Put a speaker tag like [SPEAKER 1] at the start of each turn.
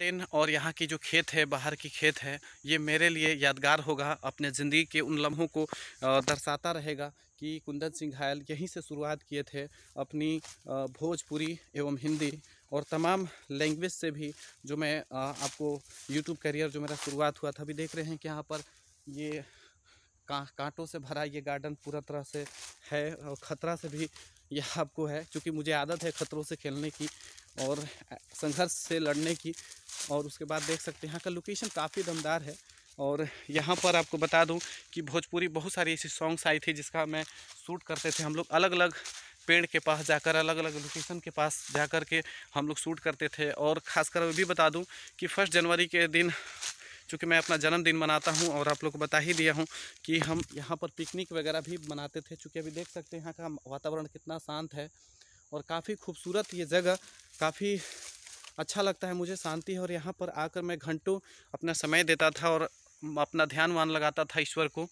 [SPEAKER 1] garden और यहाँ की जो खेत है बाहर की खेत है ये मेरे लिए यादगार होगा अपने ज़िंदगी के उन लम्हों को दर्शाता रहेगा कि कुंदन सिंह घायल यहीं से शुरुआत किए थे अपनी भोजपुरी एवं हिंदी और तमाम लैंग्वेज से भी जो मैं आपको यूट्यूब करियर जो मेरा शुरुआत हुआ था अभी देख रहे हैं कि यहाँ पर ये का, कांटों से भरा ये गार्डन पूरा तरह से है और ख़तरा से भी यह आपको है क्योंकि मुझे आदत है ख़तरों से खेलने की और संघर्ष से लड़ने की और उसके बाद देख सकते हैं यहाँ का लोकेशन काफ़ी दमदार है और यहाँ पर आपको बता दूँ कि भोजपुरी बहुत सारी ऐसी सॉन्ग्स आई थी जिसका मैं शूट करते थे हम लोग अलग अलग पेड़ के पास जाकर अलग अलग लोकेशन के पास जाकर के हम लोग शूट करते थे और ख़ासकर मैं भी बता दूँ कि फर्स्ट जनवरी के दिन चूँकि मैं अपना जन्मदिन मनाता हूँ और आप लोग को बता ही दिया हूँ कि हम यहाँ पर पिकनिक वगैरह भी मनाते थे चूँकि अभी देख सकते हैं यहाँ का वातावरण कितना शांत है और काफ़ी खूबसूरत ये जगह काफ़ी अच्छा लगता है मुझे शांति है और यहाँ पर आकर मैं घंटों अपना समय देता था और अपना ध्यान वान लगाता था ईश्वर को